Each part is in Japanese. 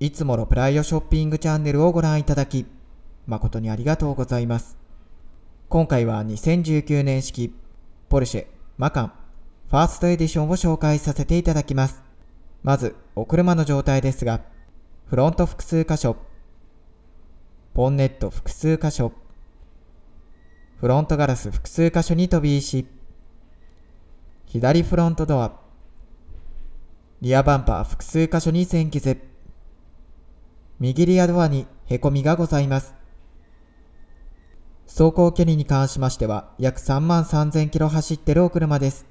いつものプライオショッピングチャンネルをご覧いただき、誠にありがとうございます。今回は2019年式、ポルシェ、マカン、ファーストエディションを紹介させていただきます。まず、お車の状態ですが、フロント複数箇所、ボンネット複数箇所、フロントガラス複数箇所に飛び石、左フロントドア、リアバンパー複数箇所に線傷、右リアドアにへこみがございます。走行距離に関しましては約3万3000キロ走ってるお車です。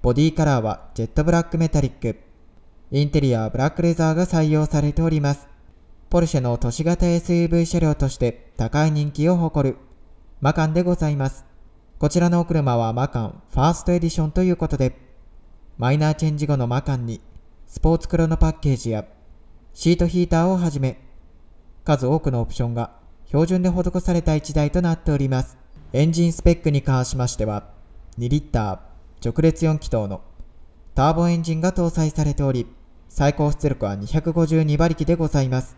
ボディカラーはジェットブラックメタリック。インテリアはブラックレザーが採用されております。ポルシェの都市型 SUV 車両として高い人気を誇るマカンでございます。こちらのお車はマカンファーストエディションということで、マイナーチェンジ後のマカンにスポーツ黒のパッケージやシートヒーターをはじめ数多くのオプションが標準で施された1台となっております。エンジンスペックに関しましては、2リッター直列4気筒のターボエンジンが搭載されており、最高出力は252馬力でございます。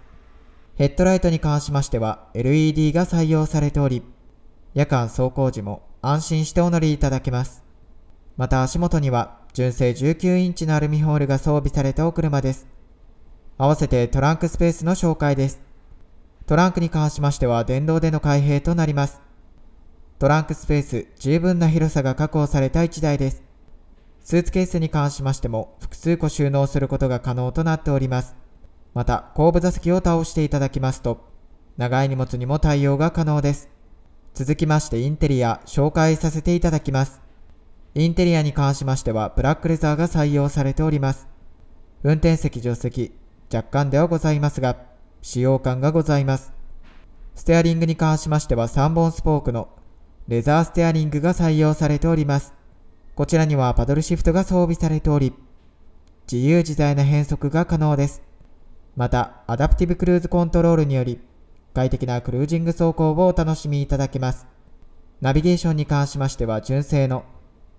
ヘッドライトに関しましては LED が採用されており、夜間走行時も安心してお乗りいただけます。また足元には純正19インチのアルミホールが装備されたお車です。合わせてトランクスペースの紹介です。トランクに関しましては電動での開閉となります。トランクスペース十分な広さが確保された1台です。スーツケースに関しましても複数個収納することが可能となっております。また、後部座席を倒していただきますと、長い荷物にも対応が可能です。続きましてインテリア紹介させていただきます。インテリアに関しましてはブラックレザーが採用されております。運転席助手席、若干ではございますが、使用感がございます。ステアリングに関しましては3本スポークのレザーステアリングが採用されております。こちらにはパドルシフトが装備されており、自由自在な変速が可能です。また、アダプティブクルーズコントロールにより、快適なクルージング走行をお楽しみいただけます。ナビゲーションに関しましては純正の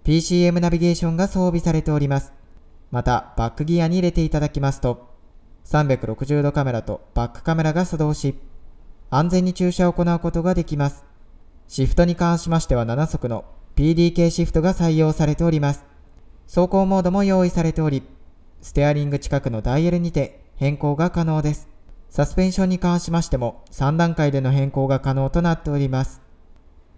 PCM ナビゲーションが装備されております。また、バックギアに入れていただきますと、360度カメラとバックカメラが作動し、安全に駐車を行うことができます。シフトに関しましては7速の PDK シフトが採用されております。走行モードも用意されており、ステアリング近くのダイヤルにて変更が可能です。サスペンションに関しましても3段階での変更が可能となっております。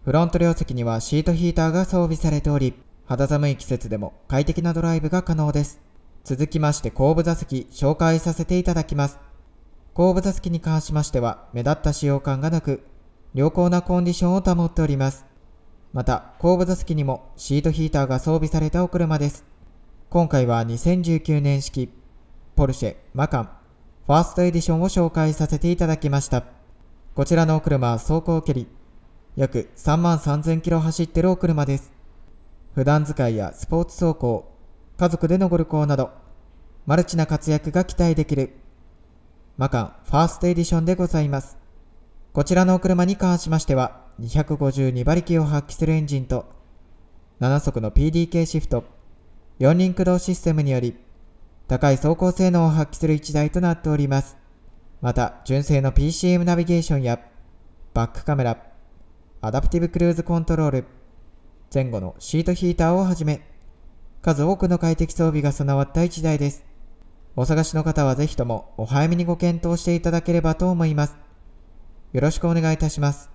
フロント両席にはシートヒーターが装備されており、肌寒い季節でも快適なドライブが可能です。続きまして後部座席紹介させていただきます。後部座席に関しましては目立った使用感がなく、良好なコンディションを保っております。また、後部座席にもシートヒーターが装備されたお車です。今回は2019年式、ポルシェ、マカン、ファーストエディションを紹介させていただきました。こちらのお車は走行距離、約3万3000キロ走ってるお車です。普段使いやスポーツ走行、家族でのご旅行など、マルチな活躍が期待できる、マカンファーストエディションでございます。こちらのお車に関しましては、252馬力を発揮するエンジンと、7速の PDK シフト、4輪駆動システムにより、高い走行性能を発揮する1台となっております。また、純正の PCM ナビゲーションや、バックカメラ、アダプティブクルーズコントロール、前後のシートヒーターをはじめ、数多くの快適装備が備わった1台です。お探しの方はぜひともお早めにご検討していただければと思います。よろしくお願いいたします。